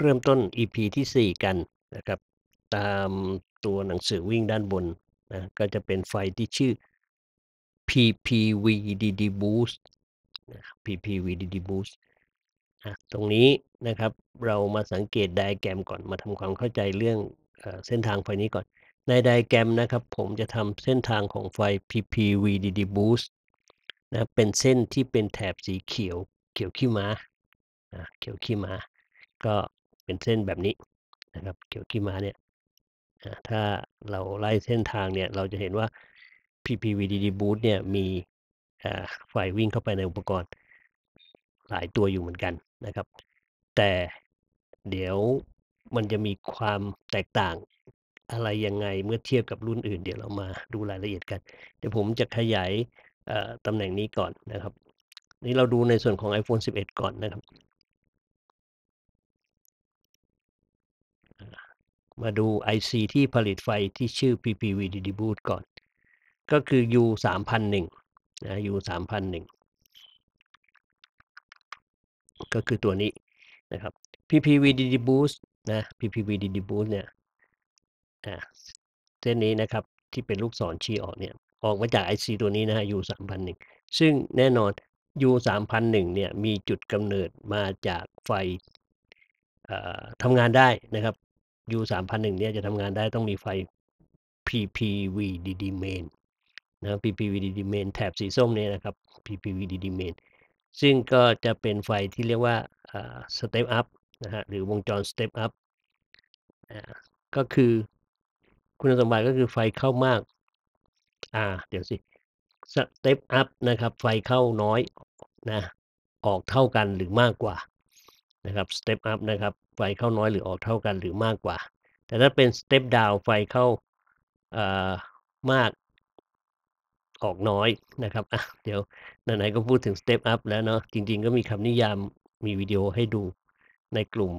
เริ่มต้น EP ที่ 4 กันนะครับ ตามตัวหนังสือวิ่งด้านบนนะก็จะเป็นไฟที่ชื่อ PPVDD Boost นะ PPVDD Boost นะตรงนี้นะครับเรามาสังเกตไดแกรมก่อนมาทำความเข้าใจเรื่องเส้นทางไฟนี้ก่อนในไดแกรมนะครับ ผมจะทำเส้นทางของไฟ PPVDD Boost นะเป็นเส้นที่เป็นแถบสีเขียว เขียวขี้ม้านะเขียวขี้ม้าก็เป็นเส้นแบบนี้นะครับเกี่ยวกี่มาเนี่ยถ้าเราไล่เส้นทางเนี่ยเราจะเห็นว่า PPVDD b o o t เนี่ยมีไฟวิ่งเข้าไปในอุปกรณ์ หลายตัวอยู่เหมือนกันนะครับ แต่เดี๋ยวมันจะมีความแตกต่างอะไรยังไงเมื่อเทียบกับรุ่นอื่นเดี๋ยวเรามาดูรายละเอียดกัน เดี๋ยวผมจะขยายตำแหน่งนี้ก่อนนะครับนี่เราดูในส่วนของ iPhone 11 ก่อนนะครับมาดู IC ที่ผลิตไฟที่ชื่อ PPV d i b o o i b t ก่อน ก็คือ U 3 0 0 1นะ U 3 0 0 1ก็คือตัวนี้นะครับ PPV d i b o o i b t นะ PPV d i b o o i b t เนี่ยเส้นนี้นะครับ ที่เป็นลูกศรชี้ออกเนี่ย ออกมาจาก IC ตัวนี้นะฮะ U 3 0 1ซึ่งแน่นอน U 3 0 1เนี่ย มีจุดกำเนิดมาจากไฟทำงานได้นะครับ U 3 0 0 1เนี่ยจะทำงานได้ต้องมีไฟ PPVDD main นะ PPVDD main แถบสีส้มเนี่ยนะครับ PPVDD main ซึ่งก็จะเป็นไฟที่เรียกว่า step up นะฮะหรือวงจร step up ก็คือคุณสมบัติก็คือไฟเข้ามาก อ่าเดี๋ยวสิ step up นะครับ ไฟเข้าน้อยนะ ออกเท่ากันหรือมากกว่านะครับ step up นะครับไฟเข้าน้อยหรือออกเท่ากันหรือมากกว่า แต่ถ้าเป็นสเต็ปดาว ไฟเข้ามากออกน้อยนะครับอ่ะเดี๋ยวไหนๆก็พูดถึงสเต็ปอัพแล้วเนาะ จริงๆก็มีคำนิยาม มีวิดีโอให้ดูในกลุ่ม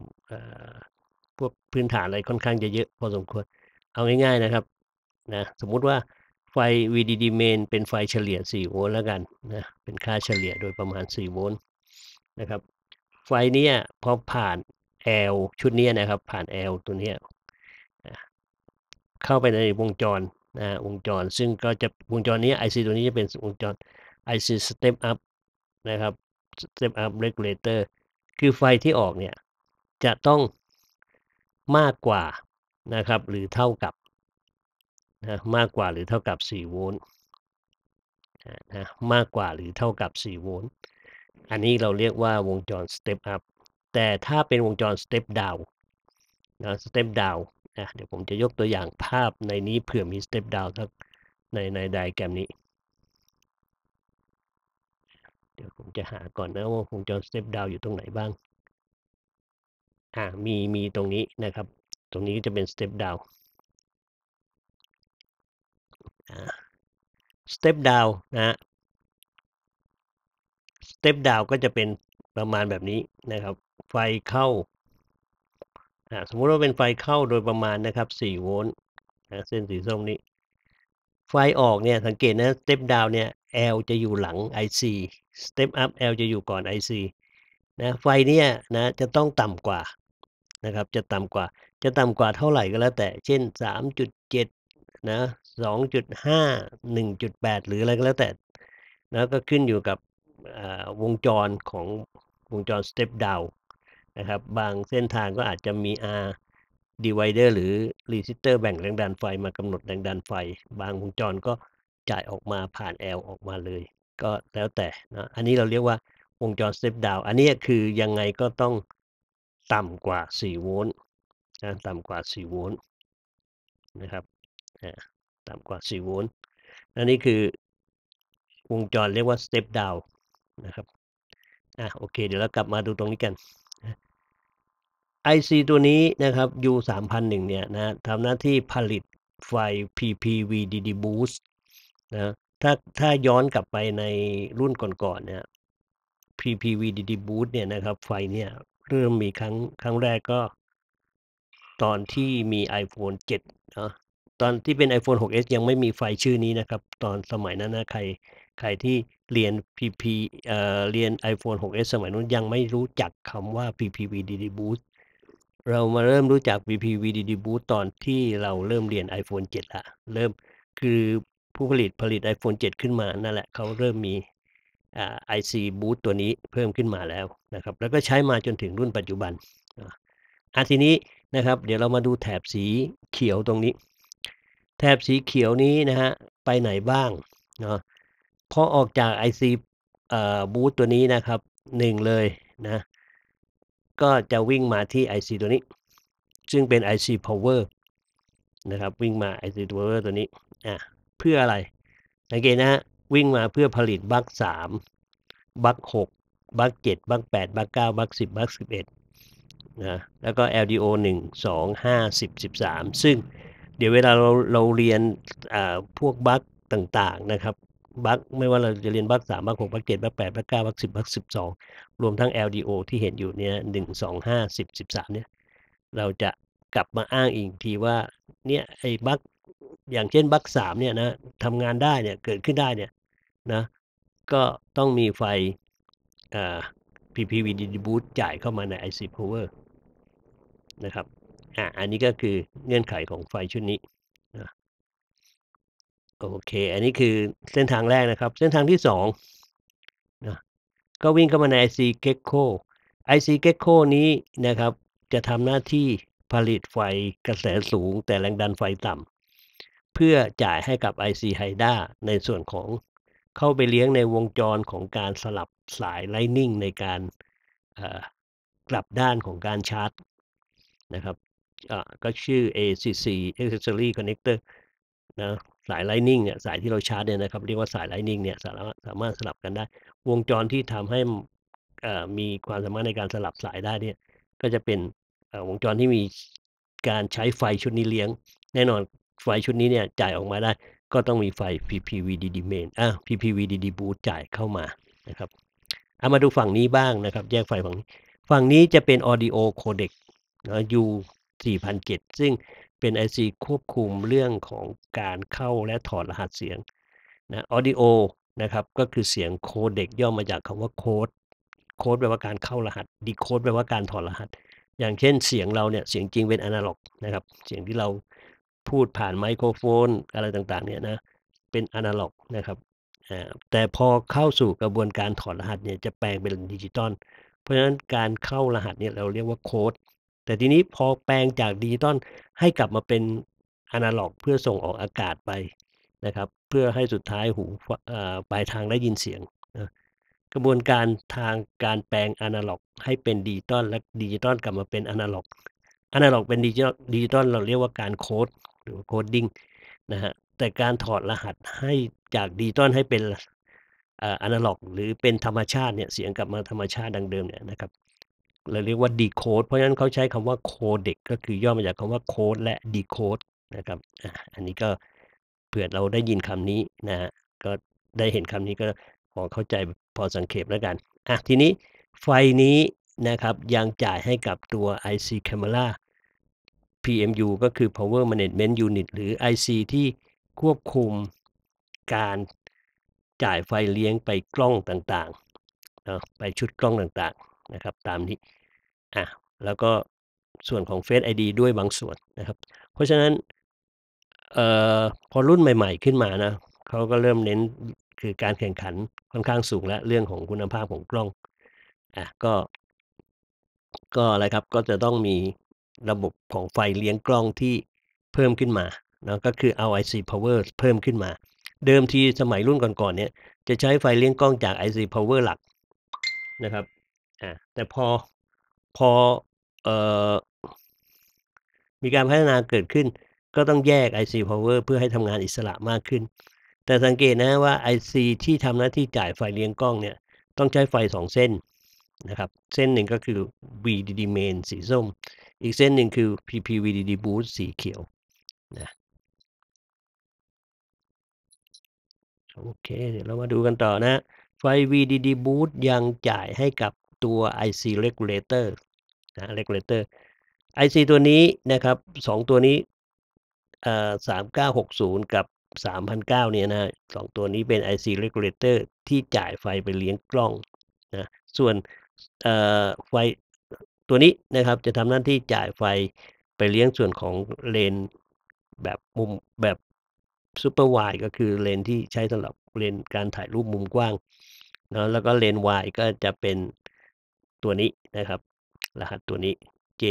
พวกพื้นฐานอะไรค่อนข้างจะเยอะพอสมควร เอาง่ายๆนะครับ นะ สมมุติว่าไฟ VDD main เป็นไฟเฉลี่ย 4 โวลต์แล้วกันนะ เป็นค่าเฉลี่ยโดยประมาณ 4 โวลต์นะครับ ไฟนี้พอผ่าน L ชุดนี้นะครับผ่าน L ตัวนี้ เข้าไปในวงจรนะวงจรซึ่งก็จะวงจรนี้ IC ตัวนี้จะเป็นวงจร IC Step Up นะครับ Step Up Regulator คือไฟที่ออกเนี่ยจะต้องมากกว่านะครับ หรือเท่ากับนะมากกว่าหรือเท่ากับ4โวลต์นะมากกว่าหรือเท่ากับ4โวลต์อันนี้เราเรียกว่าวงจร Step Up แต่ถ้าเป็นวงจร step down นะ step down นะเดี๋ยวผมจะยกตัวอย่างภาพในนี้เผื่อมี step down สักในในไดแกรมนี้ เดี๋ยวผมจะหาก่อนนะว่าวงจร step down อยู่ตรงไหนบ้าง อ่า มี มีตรงนี้นะครับ ตรงนี้ก็จะเป็น step down สเต็ปดาวนะ สเต็ปดาวก็จะเป็นประมาณแบบนี้นะครับไฟเข้า สมมุติว่าเป็นไฟเข้าโดยประมาณนะครับ 4 โวลต์เส้นสีส้มนี้ ไฟออกเนี่ยสังเกตนะสเต็ปดาวเนี่ย L จะอยู่หลัง IC สเต็ปอัพ L จะอยู่ก่อน IC นะ ไฟเนี่ยนะ จะต้องต่ำกว่านะครับ จะต่ำกว่า จะต่ำกว่าเท่าไหร่ก็แล้วแต่ เช่น 3.7 นะ 2.5 1.8 หรืออะไรก็แล้วแต่ นะก็ขึ้นอยู่กับวงจรของวงจรสเต็ปดาวนะครับบางเส้นทางก็อาจจะมี R divider หรือ resistor แบ่งแรงดันไฟมากำหนดแรงดันไฟ บางวงจรก็จ่ายออกมาผ่าน L ออกมาเลย ก็แล้วแต่นะอันนี้เราเรียกว่าวงจร step down อันนี้คือยังไงก็ต้องต่ำกว่า 4 โวลต์นะต่ำกว่า 4 โวลต์นะครับต่ำกว่า 4 โวลต์อันนี้คือ วงจรเรียกว่า step down นะครับอ่ะโอเคเดี๋ยวเรากลับมาดูตรงนี้กัน IC ตัวนี้นะครับ U 3 0 0เนี่ยนะทำหน้าที่ผลิตไฟ PPVDD boost นะถ้าถ้าย้อนกลับไปในรุ่นก่อนๆเนี่ย PPVDD boost เนี่ยนะครับไฟเนี่ย เริ่มมีครั้งครั้งแรกก็ตอนที่มี iPhone 7นะตอนที่เป็น iPhone 6s ยังไม่มีไฟชื่อนี้นะครับ ตอนสมัยนั้นนะใครใครที่เรียน PP เอ่อเรียน iPhone 6s สมัยนั้น ยังไม่รู้จักคำว่า PPVDD boost เรามาเริ่มรู้จัก VPV DD b o o t ตอนที่เราเริ่มเรียน iPhone 7 ละ เริ่มคือผู้ผลิตผลิต iPhone 7 ขึ้นมา นั่นแหละ เขาเริ่มมีไอซีบูตตัวนี้เพิ่มขึ้นมาแล้วนะครับ แล้วก็ใช้มาจนถึงรุ่นปัจจุบันอ่ะทีนี้นะครับ เดี๋ยวเรามาดูแถบสีเขียวตรงนี้ แถบสีเขียวนี้นะฮะ ไปไหนบ้าง เนาะ พอออกจาก IC บูตตัวนี้นะครับ หนึ่งเลยนะก็จะวิ่งมาที่ IC ตัวนี้ ซึ่งเป็น IC power นะครับ วิ่งมา IC power ตัวนี้อ่ะเพื่ออะไรสังเกตนะฮะวิ่งมาเพื่อผลิตบัคสามบัคหก บัคเจ็ดบัคแปดบัคเก้าบัคสิบบัคสิบเอ็ดนะ แล้วก็ LDO 1 2 5 10 13 ซึ่งเดี๋ยวเวลาเราเราเรียนพวกบัคต่างๆนะครับบัคไม่ว่าเราจะเรียนบัคสามบัคหกบัคเจ็ดบัคแปดบัคเก้าบัคสิบบัคสิบสองรวมทั้ง LDO ที่เห็นอยู่เนี่ยหนึ่งสองห้าสิบสิบสามเนี่ยเราจะกลับมาอ้างอีกทีว่าเนี่ยไอ้บัคอย่างเช่นบัคสามเนี่ยนะทำงานได้เนี่ยเกิดขึ้นได้เนี่ยนะก็ต้องมีไฟอ่า PPV d i s t r i t จ่ายเข้ามาใน IC power นะครับอ่าอันนี้ก็คือเงื่อนไขของไฟชุดนี้โอเค อันนี้คือเส้นทางแรกนะครับ เส้นทางที่สองนะก็วิ่งเข้ามาใน IC Gecko IC Gecko นี้นะครับ จะทำหน้าที่ผลิตไฟกระแสสูง แต่แรงดันไฟต่ำเพื่อจ่ายให้กับ IC h y d a ในส่วนของเข้าไปเลี้ยงในวงจรของการสลับสายไลนิ่งในการกลับด้านของการชาร์จ นะครับก็ชื่อ ACC Accessory Connector นะสายไลนิ่งเนี่ยสายที่เราชาร์จเนี่ยนะครับ เรียกว่าสายไลนิ่งเนี่ยสามารถสามารถสลับกันได้ วงจรที่ทำให้มีความสามารถในการสลับสายได้ เนี่ย ก็จะเป็นวงจรที่มีการใช้ไฟชุดนี้เลี้ยง แน่นอนไฟชุดนี้เนี่ยจ่ายออกมาได้ก็ต้องมีไฟ PPVDD main อ่ะ PPVDD boot จ่ายเข้ามานะครับเอามาดูฝั่งนี้บ้างนะครับ แยกไฟฝั่งนี้ฝั่งนี้จะเป็น audio codec นะ U 4 0 0 7ซึ่งเป็น IC ควบคุมเรื่องของการเข้าและถอดรหัสเสียงนะออดิโอนะครับก็คือเสียงโคเด็กย่อมาจากคำว่าโคดโคดแปลว่าการเข้ารหัส ดีโคดแปลว่าการถอดรหัส อย่างเช่นเสียงเราเนี่ยเสียงจริงเป็นอนาล็อกนะครับเสียงที่เราพูดผ่านไมโครโฟนอะไรต่างๆ เนี่ยนะ เป็นอนาล็อกนะครับแต่พอเข้าสู่กระบวนการถอดรหัสเนี่ยจะแปลงเป็นดิจิตอลเพราะฉะนั้นการเข้ารหัสเนี่ยเราเรียกว่าโค้ดแต่ทีนี้พอแปลงจากดิจิตอลให้กลับมาเป็นอนาล็อกเพื่อส่งออกอากาศไปนะครับ เพื่อให้สุดท้ายหูปลายทางได้ยินเสียงนะกระบวนการทางการแปลงอนาล็อกให้เป็นดิจิตอลและดิจิตอลกลับมาเป็นอนาล็อกอนาล็อกเป็นดิจิตอลดิจิตอลเราเรียกว่าการโค้ดหรือโคดดิ้งนะฮะแต่การถอดรหัสให้จากดิจิตอลให้เป็นอนาล็อกหรือเป็นธรรมชาติเนี่ยเสียงกลับมาธรรมชาติดังเดิมเนี่ยนะครับเราเรียกว่าดีโคดเพราะฉะนั้นเขาใช้คำว่าโคเด็กก็คือย่อมาจากคำว่าโคดและดีโคดนะครับ อันนี้ก็เผื่อเราได้ยินคำนี้นะฮะก็ได้เห็นคำนี้ก็พอเข้าใจพอสังเขปแล้วกัน อ่ะทีนี้ไฟนี้นะครับยังจ่ายให้กับตัว IC Camera PMU ก็คือ Power Management Unit หรือ IC ที่ควบคุมการจ่ายไฟเลี้ยงไปกล้องต่างๆนะไปชุดกล้องต่างนะครับ ตามนี้อ่ะแล้วก็ส่วนของ Face ID ด้วยบางส่วนนะครับ เพราะฉะนั้น เอ่อพอรุ่นใหม่ ๆขึ้นมานะเขาก็เริ่มเน้นคือการแข่งขันค่อนข้างสูงและเรื่องของคุณภาพของกล้องอ่ะก็ก็อะไรครับก็จะต้องมีระบบของไฟเลี้ยงกล้องที่เพิ่มขึ้นมานะก็คือเอา i c power เพิ่มขึ้นมา เดิมทีสมัยรุ่นก่อนๆเนี่ยจะใช้ไฟเลี้ยงกล้องจาก IC power หลักนะครับอาแต่พอ พอ เอ่อมีการพัฒนาเกิดขึ้น ก็ต้องแยก IC Power เพื่อให้ทำงานอิสระมากขึ้น แต่สังเกตนะว่า IC ที่ทำหน้าที่จ่ายไฟเลี้ยงกล้องเนี่ย ต้องใช้ไฟสองเส้นนะครับ เส้นหนึ่งก็คือ VDD Main สีส้ม อีกเส้นหนึ่งคือ PPVDD Boost สีเขียวนะโอเค เดี๋ยวเรามาดูกันต่อนะ ไฟ VDD Boost ยังจ่ายให้กับตัว IC regulator นะ regulator IC ตัวนี้นะครับสองตัวนี้ สามเก้าหกศูนย์กับสามพันเก้าเนี่ยนะสองตัวนี้เป็น IC regulator ที่จ่ายไฟไปเลี้ยงกล้องนะส่วนไฟตัวนี้นะครับจะทำหน้าที่จ่ายไฟไปเลี้ยงส่วนของเลนแบบมุมแบบซูเปอร์วายก็คือเลนที่ใช้สำหรับเลนการถ่ายรูปมุมกว้างนะแล้วก็เลนวายก็จะเป็นตัวนี้นะครับ รหัสตัวนี้ J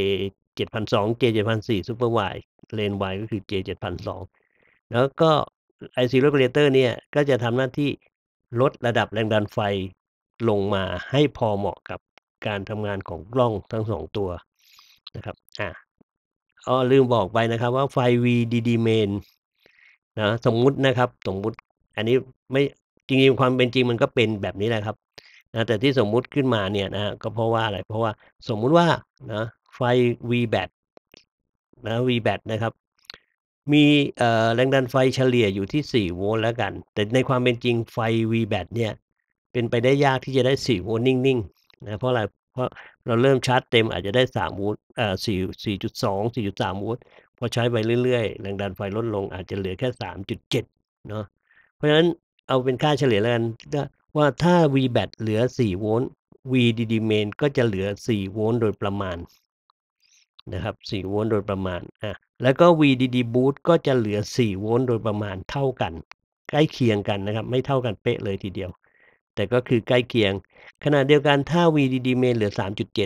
7 0 0 J 7 0 0 Super Wide เลน Y ก็คือ J 7 0 0แล้วก็ IC regulator เนี่ย ก็จะทำหน้าที่ลดระดับแรงดันไฟลงมาให้พอเหมาะกับการทำงานของกล้องทั้งสองตัวนะครับ อ่ะอ๋อลืมบอกไปนะครับว่าไฟ VDD main นะ สมมุตินะครับ สมมุติอันนี้ไม่จริงๆความเป็นจริงมันก็เป็นแบบนี้แหละครับนะแต่ที่สมมุติขึ้นมาเนี่ยนะก็เพราะว่าอะไรเพราะว่าสมมุติว่านะไฟ v b a t นะ v b a t นะครับ มีแรงดันไฟเฉลี่ยอยู่ที่4โวลต์แล้วกัน แต่ในความเป็นจริงไฟ v b a t เนี่ย เป็นไปได้ยากที่จะได้4โวลต์นิ่งๆนะเพราะอะไรเพราะเราเริ่มชาร์จเต็มอาจจะได้3โวลต์เอ่อ4 4.2 4.3โวลต์พอใช้ไปเรื่อยๆแรงดันไฟลดลงอาจจะเหลือแค่ 3.7เนาะเพราะฉะนั้นเอาเป็นค่าเฉลี่ยแล้วกันว่าถ้า VBAT เหลือ4โวลต์ VDD main ก็จะเหลือ4โวลต์โดยประมาณนะครับ4โวลต์โดยประมาณอ่ะแล้วก็ VDD boot ก็จะเหลือ4โวลต์โดยประมาณเท่ากัน ใกล้เคียงกันนะครับ ไม่เท่ากันเป๊ะเลยทีเดียว แต่ก็คือใกล้เคียงขณะเดียวกันถ้า VDD main เหลือ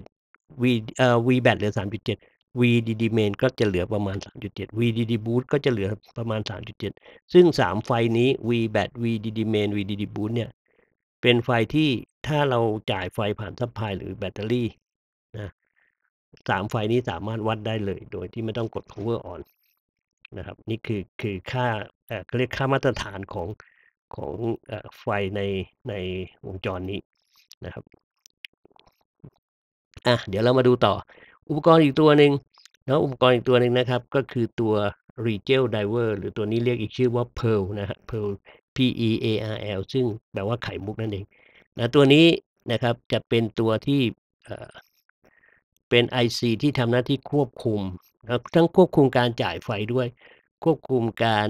3.7 V เอ่อ VBAT เหลือ3.7 VDD main ก็จะเหลือประมาณ 3.7 VDD boot ก็จะเหลือประมาณ 3.7 ซึ่ง 3 ไฟนี้ VBAT VDD main VDD boot เนี่ยเป็นไฟที่ถ้าเราจ่ายไฟผ่านซัพพลายหรือแบตเตอรี่นะสามไฟนี้สามารถวัดได้เลยโดยที่ไม่ต้องกด power on นะครับ นี่คือคือค่าเอ่อเรียกค่ามาตรฐานของของอไฟในในวงจรนี้นะครับอ่ะเดี๋ยวเรามาดูต่อ อุปกรณ์อีกตัวหนึ่งแล้วอุปกรณ์อีกตัวหนึ่งนะครับ ก็คือตัว r e g e l Diver หรือตัวนี้เรียกอีกชื่อว่า Pearl นะฮะ Pearl P E A R L ซึ่งแปลว่าไข่มุกนั่นเองนะตัวนี้นะครับจะเป็นตัวที่เป็น IC ที่ทำหน้าที่ควบคุมนะทั้งควบคุมการจ่ายไฟด้วย ควบคุมการ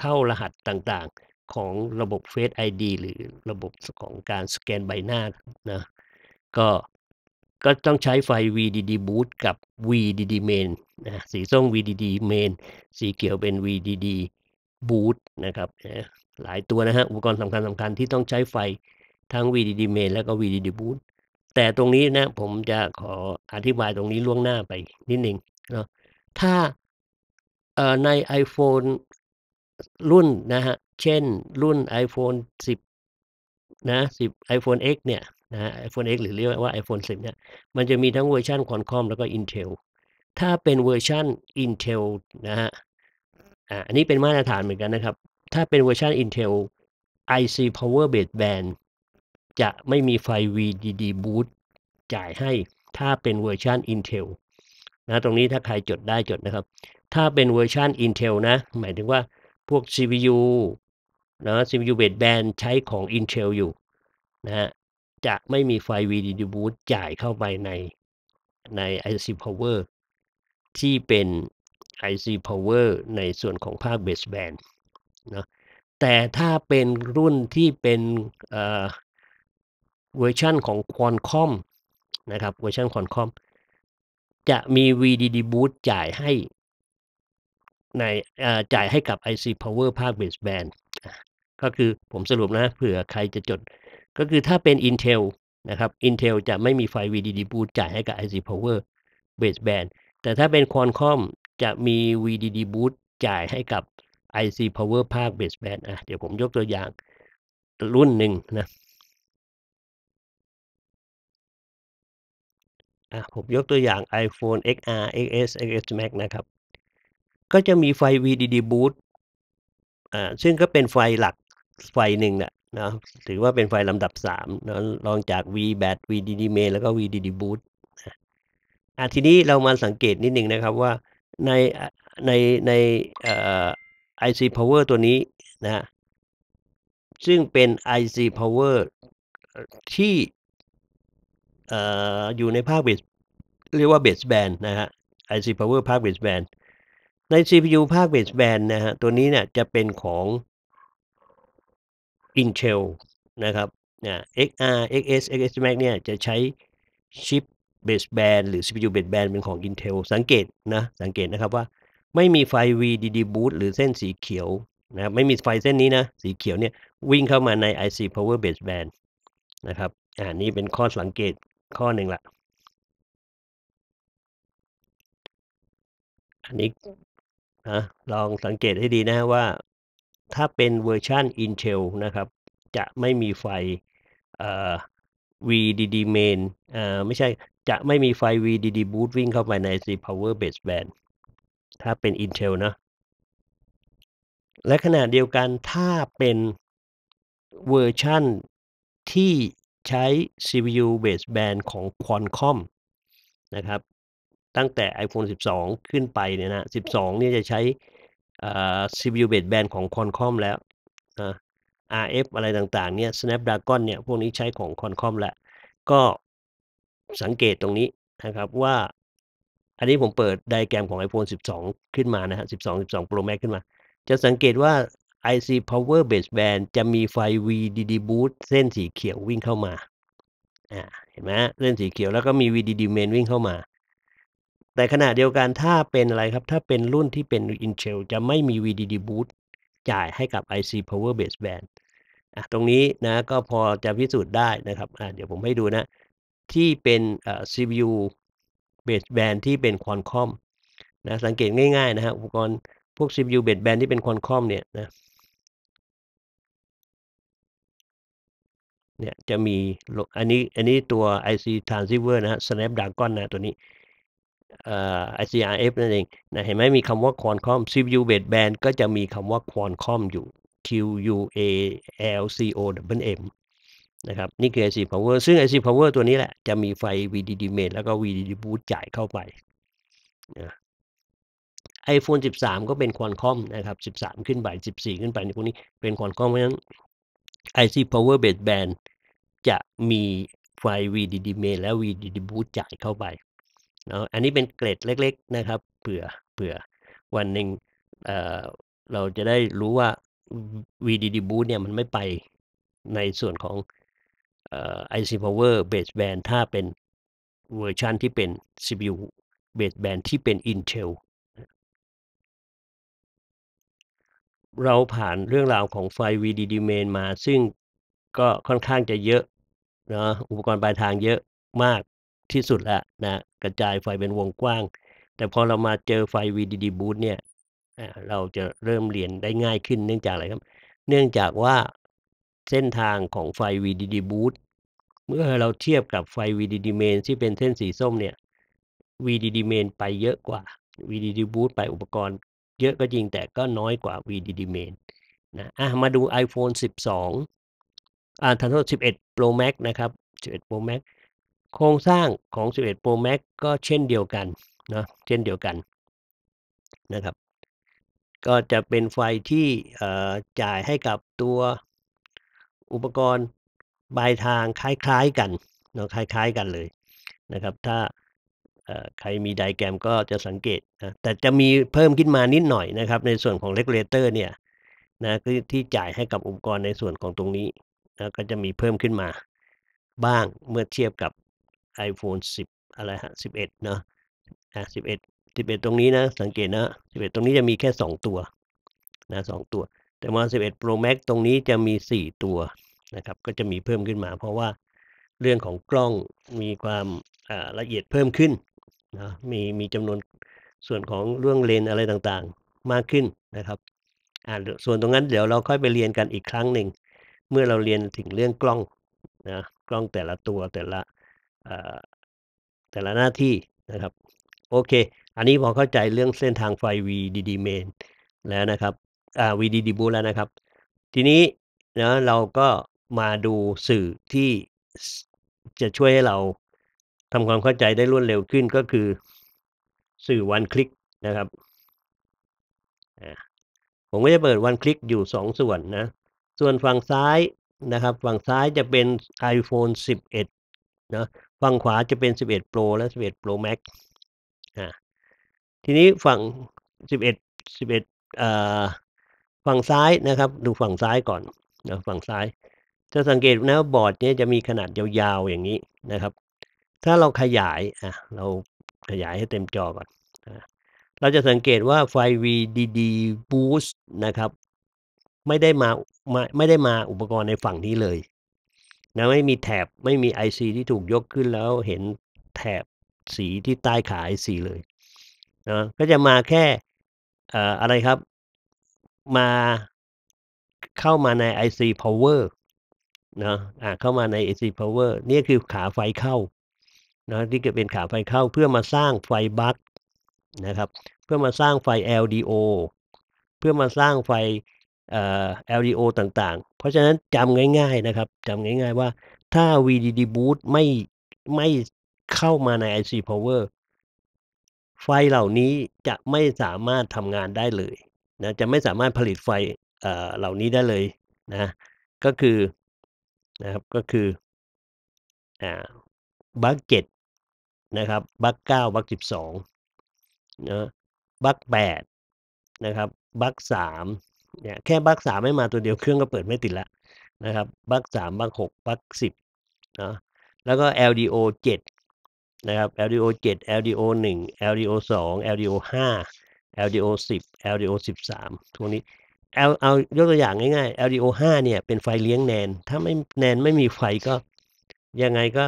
เข้ารหัสต่างๆ ของระบบเฟส ID หรือระบบของการสแกนใบหน้านะก็ก็ต้องใช้ไฟ VDD boot กับ VDD main นะสีส้ม VDD main สีเขียวเป็น VDD บูตนะครับหลายตัวนะฮะอุปกรณ์สำคัญสำคัญที่ต้องใช้ไฟ ทั้ง VDD main และก็ VDD boot แต่ตรงนี้นะผมจะขออธิบายตรงนี้ล่วงหน้าไปนิดหนึ่งเนาะถ้าใน iPhone รุ่นนะฮะ เช่นรุ่น iPhone 10นะ10 iPhone X เนี่ยนะ iPhone X หรือเรียกว่า iPhone 10เนี่ย มันจะมีทั้งเวอร์ชันคอนคอมแล้วก็ Intel ถ้าเป็นเวอร์ชัน Intel นะฮะอันนี้เป็นมาตรฐานเหมือนกันนะครับ ถ้าเป็นเวอร์ชัน Intel IC Power Baseband จะไม่มีไฟ VDD boot จ่ายให้ ถ้าเป็นเวอร์ชัน Intel นะ ตรงนี้ถ้าใครจดได้จดนะครับ ถ้าเป็นเวอร์ชัน Intel นะ หมายถึงว่าพวก CPU นะ CPU baseband ใช้ของ Intel อยู่นะจะไม่มีไฟ VDD boot จ่ายเข้าไปในใน IC Power ที่เป็น IC Power ในส่วนของภาคเบสแบนด์นะ แต่ถ้าเป็นรุ่นที่เป็นเวอร์ชันของควอนคอมนะครับเวอร์ชันควอนคอมจะมี VDD Boost จ่ายให้ในจ่ายให้กับ IC Power ภาค Baseband ก็คือผมสรุปนะ เผื่อใครจะจดก็คือถ้าเป็น Intel นะครับ Intel จะไม่มีไฟ VDD Boost จ่ายให้กับ IC Power Baseband แต่ถ้าเป็น Qualcomm จะมี VDD Boost จ่ายให้กับ IC Power ภาค Baseband อ่ะ เดี๋ยวผมยกตัวอย่างรุ่นหนึ่งนะ อ่ะ ผมยกตัวอย่าง iPhone XR XS XS Max นะครับ ก็จะมีไฟ VDD Boost อ่า ซึ่งก็เป็นไฟหลักไฟหนึ่งนะนะถือว่าเป็นไฟลำดับ3นะรองจาก VBAT VDD Main แล้วก็ VDD Boost อ่ะ ทีนี้เรามาสังเกตนิดหนึ่งนะครับว่าในในในไอซีพาวเวอร์ตัวนี้นะ ซึ่งเป็น IC Power ที่ออยู่ในภาคเบสเรียกว่าเบสแบนนะฮะ IC Power ภาคเบสแบนใน CPU ภาคเบสแบนนะฮะตัวนี้เนี่ยจะเป็นของ Intel นะครับนะ XR XS XS Max เนี่ยจะใช้ชิปเบสแบนหรือ CPU baseband เป็นของ Intel สังเกตนะ สังเกตนะครับว่า ไม่มีไฟ VDD boot หรือเส้นสีเขียวนะ ไม่มีไฟเส้นนี้นะ สีเขียวเนี่ยวิ่งเข้ามาใน IC power baseband นะครับอ่านี่เป็นข้อสังเกตข้อหนึ่งละ อันนี้นะลองสังเกตให้ดีนะ ว่า ถ้าเป็นเวอร์ชัน Intel นะครับ จะไม่มีไฟ VDD main อ่าไม่ใช่จะไม่มีไฟ VDD boot วิ่งเข้าไปใน C power baseband ถ้าเป็น Intel นะ และขณะเดียวกัน ถ้าเป็นเวอร์ชั่น ที่ใช้ CPU baseband ของ Qualcomm นะครับ ตั้งแต่ iPhone 12 ขึ้นไป เนี่ยนะ 12 เนี่ยจะใช้ CPU baseband ของ Qualcomm แล้วนะ RF อะไรต่างๆ เนี่ย Snapdragon เนี่ย พวกนี้ใช้ของ Qualcomm แล้ว ก็สังเกตตรงนี้นะครับว่า อันนี้ผมเปิดไดแกรมของ iPhone 12 ขึ้นมานะฮะ12 12 Pro Max ขึ้นมา จะสังเกตว่า IC Power Baseband จะมีไฟ VDD Boost เส้นสีเขียววิ่งเข้ามาอ่าเห็นไหมเส้นสีเขียวแล้วก็มี VDD Main วิ่งเข้ามา แต่ขณะเดียวกันถ้าเป็นอะไรครับ ถ้าเป็นรุ่นที่เป็น Intel จะไม่มี VDD Boost จ่ายให้กับ IC Power Baseband ตรงนี้นะ ก็พอจะพิสูจน์ได้นะครับเดี๋ยวผมให้ดูนะที่เป็นซีบิวเบสแบนที่เป็นควอนคอมนะสังเกตง่าย ๆ นะฮะอุปกรณ์พวกซีบิวเบสแบนที่เป็นควอนคอมเนี่ยนะ เนี่ยจะมี อันนี้ อันนี้ตัว IC t r a n s ซ i v e r นะฮะ Snapdragon นะ ตัวนี้เอ่อ ICRF นั่นเองนะเห็นไหมมีคำว่า Qualcomm CPU baseband ก็จะมีคำว่า Qualcomm อยู่ Q U A L C O M M นะครับนี่คือ IC power ซึ่ง IC power ตัวนี้แหละ จะมีไฟ VDD main แล้วก็ VDD boost จ่ายเข้าไปนะไอโฟน13 ก็เป็นควอนคอมนะครับ 13 ขึ้นไป 14 ขึ้นไปในพวกนี้เป็นควอนคอมเพราะฉะนั้น IC power baseband จะมีไฟ VDD main และ VDD boost จ่ายเข้าไปเนาะอันนี้เป็นเกรดเล็กๆนะครับ เผื่อเผื่อวันหนึ่งเเราจะได้รู้ว่า VDD boost เนี่ยมันไม่ไปในส่วนของไอซีพาวเวอร์เบสแบนถ้าเป็นเวอร์ชันที่เป็น CPU เบสแบนที่เป็น Intel เราผ่านเรื่องราวของไฟ VDD main มา ซึ่งก็ค่อนข้างจะเยอะนะอุปกรณ์ปลายทางเยอะมากที่สุดแล้วนะ กระจายไฟเป็นวงกว้าง แต่พอเรามาเจอไฟ VDD boot เนี่ยเราจะเริ่มเรียนได้ง่ายขึ้นเนื่องจากอะไรครับ เนื่องจากว่าเส้นทางของไฟ VDD boot เมื่อเราเทียบกับไฟ VDD main ที่เป็นเส้นสีส้มเนี่ย VDD main ไปเยอะกว่า VDD boost ไปอุปกรณ์เยอะก็จริงแต่ก็น้อยกว่า VDD main นะอ่ะมาดู iPhone 12อ่าทันทษ11 Pro Max นะครับ11 Pro Max โครงสร้างของ 11 Pro Max ก็เช่นเดียวกันนะเช่นเดียวกันนะครับ ก็จะเป็นไฟที่จ่ายให้กับตัวอุปกรณ์ปลายทางคล้ายๆกันเนาะคล้ายๆกันเลยนะครับ ถ้าใครมีไดแกรมก็จะสังเกตนะแต่จะมีเพิ่มขึ้นมานิดหน่อยนะครับ ในส่วนของเลกเลเตอร์เนี่ย นะที่จ่ายให้กับองค์กรในส่วนของตรงนี้นะก็จะมีเพิ่มขึ้นมา บ้างเมื่อเทียบกับ iPhone 10อะไรฮะ11เนาะอ่ะ11 11 ตรงนี้นะ สังเกตนะ 11 ตรงนี้จะมีแค่ 2 ตัวนะ2ตัวแต่มา11 Pro Max ตรงนี้จะมี 4 ตัวนะครับก็จะมีเพิ่มขึ้นมา เพราะว่าเรื่องของกล้องมีความละเอียดเพิ่มขึ้นนะมีมีจำนวนส่วนของเรื่องเลนอะไรต่างๆมากขึ้นนะครับส่วนตรงนั้นเดี๋ยวเราค่อยไปเรียนกันอีกครั้งหนึ่งเมื่อเราเรียนถึงเรื่องกล้องนะกล้องแต่ละตัวแต่ละแต่ละหน้าที่นะครับ โอเค อันนี้พอเข้าใจเรื่องเส้นทางไฟ VDD main แล้วนะครับ VDD boost แล้วนะครับ ทีนี้นะเราก็มาดูสื่อที่จะช่วยให้เราทำความเข้าใจได้รวดเร็วขึ้นก็คือ สื่อวันคลิกนะครับผมก็จะเปิดวันคลิกอยู่สองส่วนนะ ส่วนฝั่งซ้ายนะครับ ฝั่งซ้ายจะเป็น iPhone 11เนะฝั่งขวาจะเป็น 11 Pro และ 11 Pro Max ทีนี้ฝั่ง 11 11อฝั่งซ้ายนะครับ ดูฝั่งซ้ายก่อนนะฝั่งซ้ายจะสังเกตนะบอร์ดนี้จะมีขนาดยาวๆ อย่างนี้นะครับ ถ้าเราขยายอ่ะเราขยายให้เต็มจอก่อนเราจะสังเกตว่าไฟ VDD Boost นะครับไม่ได้มาไม่ได้มาอุปกรณ์ในฝั่งนี้เลยนะไม่มีแถบไม่มี IC ที่ถูกยกขึ้นแล้วเห็นแถบสีที่ใต้ขา IC เลยนะก็จะมาแค่อะไรครับ มาเข้ามาใน IC Power นะอ่าเข้ามาใน AC Power นี่คือขาไฟเข้านะที่จะเป็นขาไฟเข้าเพื่อมาสร้างไฟบัคนะครับเพื่อมาสร้างไฟ LDO เพื่อมาสร้างไฟเอ่อ LDO ต่าง ๆ เพราะฉะนั้นจำง่าย ๆนะครับจำง่าย ๆ ว่าถ้า VDD boot ไม่ไม่เข้ามาใน IC power ไฟเหล่านี้จะไม่สามารถทำงานได้เลย นะ จะไม่สามารถผลิตไฟเอ่อเหล่านี้ได้เลย นะ ก็คือนะครับก็คืออ่า บัคเจ็ดนะครับบัคเก้าบัคสิบสองนะบัคแปดนะครับบัคสามเนี่ยแค่บัคสามไม่มาตัวเดียวเครื่องก็เปิดไม่ติดละนะครับ บัคสามบัคหกบัคสิบนะ แล้วก็ LDO 7นะครับ LDO 7 LDO 1 LDO 2 LDO 5 LDO 10 LDO 13ทุกนี้เอาเอายกตัวอย่างง่ายๆ LDO 5เนี่ย เป็นไฟเลี้ยงแนน ถ้าไม่แนนไม่มีไฟก็ยังไงก็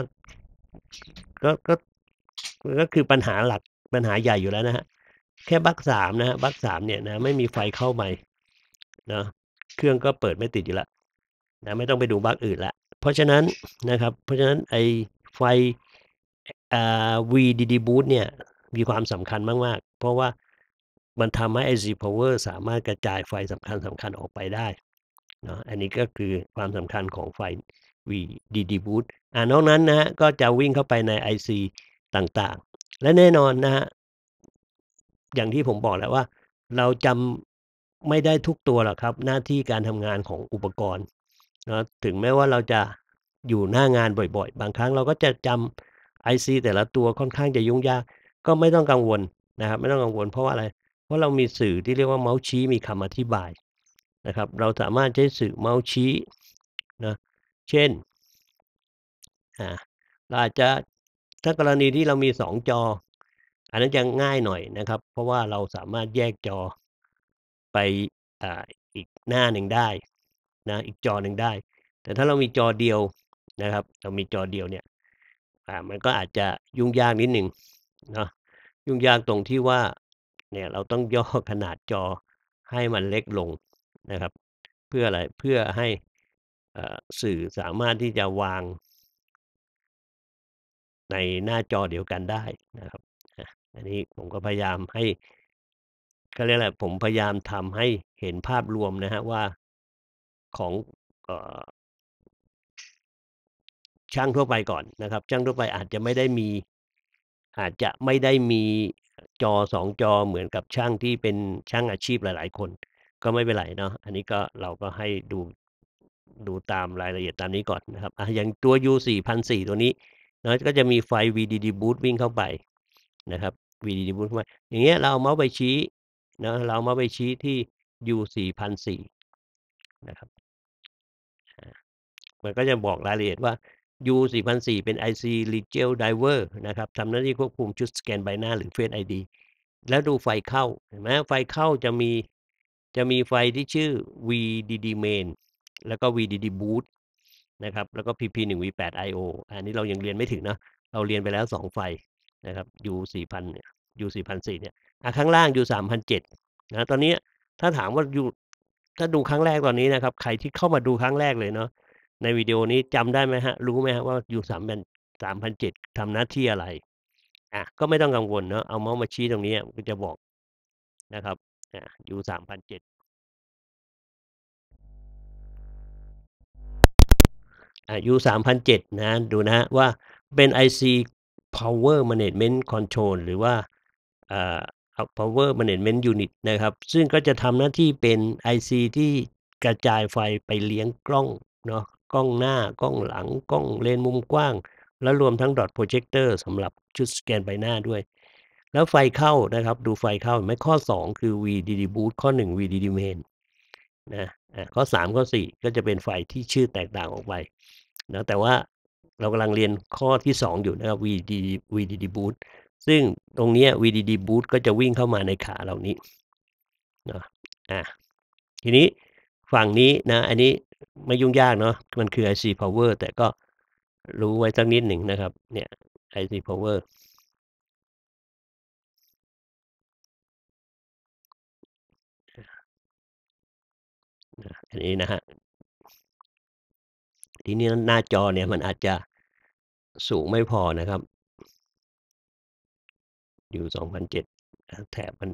ก็ก็ก็คือปัญหาหลักปัญหาใหญ่อยู่แล้วนะฮะ แค่บักสามนะบักสามเนี่ยนะไม่มีไฟเข้าใหม่นะเครื่องก็เปิดไม่ติดอยู่ละนะ ไม่ต้องไปดูบักอื่นละเพราะฉะนั้นนะครับ เพราะฉะนั้นไอไฟอ่า VDD boot เนี่ย มีความสำคัญมากๆ เพราะว่ามันทำให้ไอซีพาวเวอร์สามารถกระจายไฟสำคัญสำคัญออกไปได้นะอันนี้ก็คือความสำคัญของไฟ VDD Boost อ่านอกนั้นนะฮะ ก็จะวิ่งเข้าไปใน IC ต่างๆ และแน่นอนนะฮะ อย่างที่ผมบอกแล้วว่า เราจำไม่ได้ทุกตัวหรอกครับ หน้าที่การทำงานของอุปกรณ์นะถึงแม้ว่าเราจะอยู่หน้างานบ่อยๆ บางครั้งเราก็จะจำ IC แต่ละตัวค่อนข้างจะยุ่งยาก ก็ไม่ต้องกังวลนะครับไม่ต้องกังวล เพราะว่าอะไรเพราะเรามีสื่อที่เรียกว่าเมาส์ชี้มีคำอธิบายนะครับ เราสามารถใช้สื่อเมาส์ชี้นะ เช่นเราอาจจะถ้ากรณีที่เรามีสองจออันนั้นจะง่ายหน่อยนะครับ เพราะว่าเราสามารถแยกจอไปออีกหน้าหนึ่งได้ นะ อีกจอหนึ่งได้ แต่ถ้าเรามีจอเดียวนะครับ เรามีจอเดียวเนี่ยมันก็อาจจะยุ่งยากนิดหนึ่งนะยุ่งยากตรงที่ว่าเนี่ย เราต้องย่อขนาดจอให้มันเล็กลงนะครับ เพื่ออะไรเพื่อให้สื่อสามารถที่จะวาง ในหน้าจอเดียวกันได้นะครับอันนี้ผมก็พยายามให้เขาเรียกอะไรผมพยายามทำให้เห็นภาพรวมนะฮะว่าของอช่างทั่วไปก่อนนะครับ ช่างทั่วไปอาจจะไม่ได้มี อาจจะไม่ได้มีจอสองจอเหมือนกับช่างที่เป็นช่างอาชีพหลาย ๆ คน ก็ไม่เป็นไรเนาะอันนี้ก็เราก็ให้ดูดูตามรายละเอียดตามนี้ก่อนนะครับอ่ะอย่างตัว U 4 0 0ตัวนี้เนาะก็จะมีไฟ VDD boot วิ่งเข้าไปนะครับ VDD boot มาไปอย่างเงี้ยเราเอาเมาส์ไปชี้นะเราเอาเมาส์ไปชี้ที่ U 4 0 0นะครับมันก็จะบอกรายละเอียดว่า U 4 0 0เป็น IC r e g a l Diver นะครับทำหน้าที่ควบคุมชุดสแกนใบหน้าหรือ Face ID แล้วดูไฟเข้าเห็นไหมไฟเข้าจะมีจะมีไฟที่ชื่อ VDD Main แล้วก็ VDD Boot นะครับแล้วก็ PP 1 V8 IO อันนี้เรายังเรียนไม่ถึงนะ เราเรียนไปแล้ว 2 ไฟนะครับ U 4 0 0 0 U 4 0 0เนี่ย อ่ะข้างล่าง U 3 0 0นะตอนนี้ถ้าถามว่า U ถ้าดูครั้งแรกตอนนี้นะครับ ใครที่เข้ามาดูครั้งแรกเลยเนาะในวิดีโอนี้จำได้ไหมฮะ รู้ไหมฮะว่าอยู่สามพันสามพันเจ็ดทำหน้าที่อะไร อ่ะ ก็ไม่ต้องกังวลเนาะเอาเมาส์มาชี้ตรงนี้ก็จะบอกนะครับอ่ะอยู่สามพันเจ็ดอายุ3,007นะดูนะว่าเป็น IC Power Management Control หรือว่าอ่า Power Management Unit นะครับ ซึ่งก็จะทำหน้าที่เป็น IC ที่กระจายไฟไปเลี้ยงกล้องเนาะกล้องหน้า กล้องหลัง กล้องเลนมุมกว้าง แล้วรวมทั้งดอทโปรเจคเตอร์สำหรับชุดสแกนใบหน้าด้วย แล้วไฟเข้านะครับ ดูไฟเข้าไหมข้อ 2 คือ VDD Boot ข้อ 1 VDD Main นะข้อ 3 ข้อ 4 ก็จะเป็นไฟที่ชื่อแตกต่างออกไปนะแต่ว่าเรากำลังเรียนข้อที่ 2 อยู่นะครับ VDD VDD Boot ซึ่งตรงนี้ VDD Boot ก็จะวิ่งเข้ามาในขาเหล่านี้นะอ่ะทีนี้ฝั่งนี้นะ อันนี้ไม่ยุ่งยากเนาะ มันคือ IC power แต่ก็รู้ไว้สักนิดหนึ่งนะครับ เนี่ย IC power อันนี้นะฮะ ทีนี้หน้าจอเนี่ยมันอาจจะสูงไม่พอนะครับ อยู่สองพันเจ็ด แถบมัน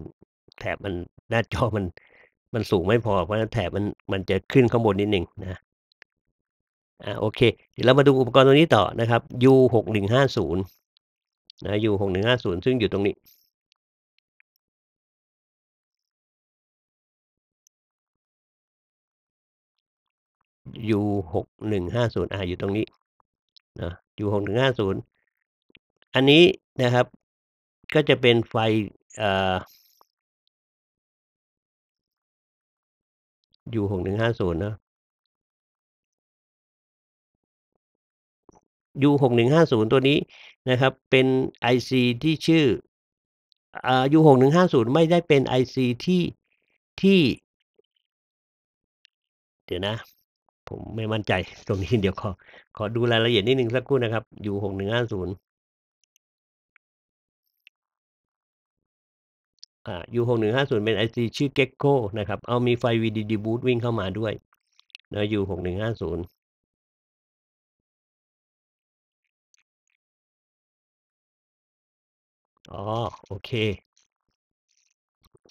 แถบมันหน้าจอมันมันสูงไม่พอเพราะฉะนั้นแถบมันมันจะขึ้นข้างบนนิดหนึ่งนะอ่า โอเคเดี๋ยวเรามาดูอุปกรณ์ตัวนี้ต่อนะครับ U หกหนึ่งห้าศูนย์นะ U หกหนึ่งห้าศูนย์ซึ่งอยู่ตรงนี้ยูหกหนึ่งห้าศูนย์อ่าอยู่ตรงนี้นะยูหกหนึ่งห้าศูนย์อันนี้นะครับ ก็จะเป็นไฟอ่ายูหกหนึ่งห้าศูนย์นะยูหกหนึ่งห้าศูนย์ตัวนี้นะครับ เป็นไอซีที่ชื่อยูหกหนึ่งห้าศูนย์ไม่ได้เป็นไอซีที่ที่ เดี๋ยวนะ ผมไม่มั่นใจตรงนี้เดี๋ยวขอ ขอดูรายละเอียดนิดนึงสักครู่นะครับยูหกหนึ่งห้าศูนย์อ่า u 6น5 0เป็น IC ชื่อ Gecko นะครับ เอามีไฟ VDD boot วิ่งเข้ามาด้วยนะ u 6น5 0อ๋อโอเค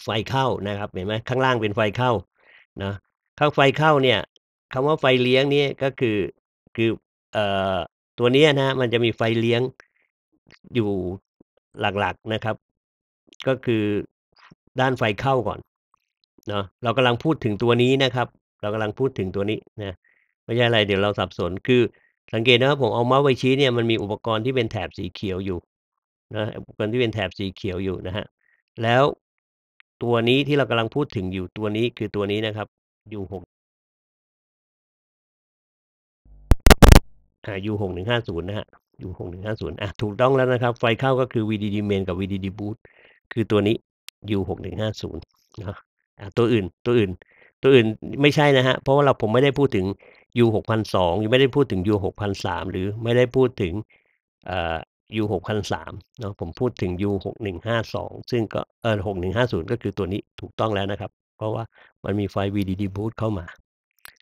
ไฟเข้านะครับ เห็นไหมข้างล่างเป็นไฟเข้า นะ ข้างไฟเข้าเนี่ยคำว่าไฟเลี้ยงนี่ก็คือคือ เอ่อตัวนี้นะ มันจะมีไฟเลี้ยงอยู่หลัก ๆนะครับ ก็คือด้านไฟเข้าก่อน เนาะเรากำลังพูดถึงตัวนี้นะครับ เรากำลังพูดถึงตัวนี้นะ ไม่ใช่อะไรเดี๋ยวเราสับสน คือสังเกตนะครับผมเอาเมาส์ไปชี้เนี่ยมันมีอุปกรณ์ที่เป็นแถบสีเขียวอยู่นะอุปกรณ์ที่เป็นแถบสีเขียวอยู่นะฮะแล้วตัวนี้ที่เรากำลังพูดถึงอยู่ตัวนี้คือตัวนี้นะครับ อยูหกอ่ายูหกหนึ่งห้าศูนย์นะฮะยูหกหนึ่งห้าศูนย์อ่ะถูกต้องแล้วนะครับ ไฟเข้าก็คือ VDD main กับ VDD boot คือตัวนี้ U หกหนึ่งห้าศูนย์นะตัวอื่นตัวอื่น ตัวอื่นไม่ใช่นะฮะเพราะว่าเราผมไม่ได้พูดถึง U หกพันสองยังไม่ได้พูดถึง U หกพันสามหรือไม่ได้พูดถึงอ่ U หกพันสามเนาะผมพูดถึง U หกหนึ่งห้าสองซึ่งก็เออหกหนึ่งห้าศูนย์ก็คือตัวนี้ถูกต้องแล้วนะครับ เพราะว่ามันมีไฟ VDD boot เข้ามา